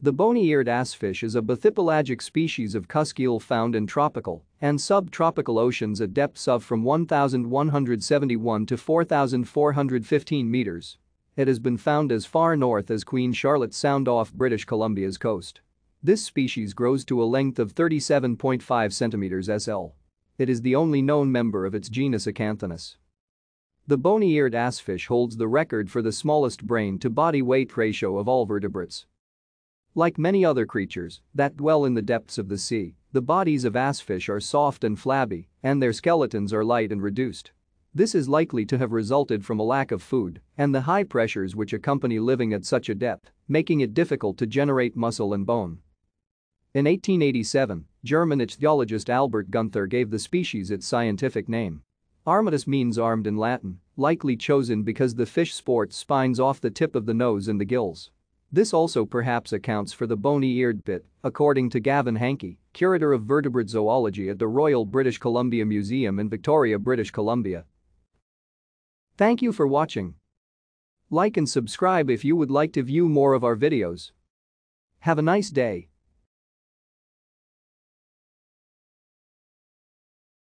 The bony-eared assfish is a bathypelagic species of cuscule found in tropical and subtropical oceans at depths of from 1,171 to 4,415 meters. It has been found as far north as Queen Charlotte Sound off British Columbia's coast. This species grows to a length of 37.5 centimeters SL. It is the only known member of its genus Acanthinus. The bony-eared assfish holds the record for the smallest brain-to-body weight ratio of all vertebrates. Like many other creatures that dwell in the depths of the sea, the bodies of assfish are soft and flabby, and their skeletons are light and reduced. This is likely to have resulted from a lack of food and the high pressures which accompany living at such a depth, making it difficult to generate muscle and bone. In 1887, German ichthyologist Albert Gunther gave the species its scientific name. Armatus means armed in Latin, likely chosen because the fish sports spines off the tip of the nose and the gills. This also perhaps accounts for the bony-eared pit, according to Gavin Hankey, curator of vertebrate zoology at the Royal British Columbia Museum in Victoria, British Columbia. Thank you for watching. Like and subscribe if you would like to view more of our videos. Have a nice day.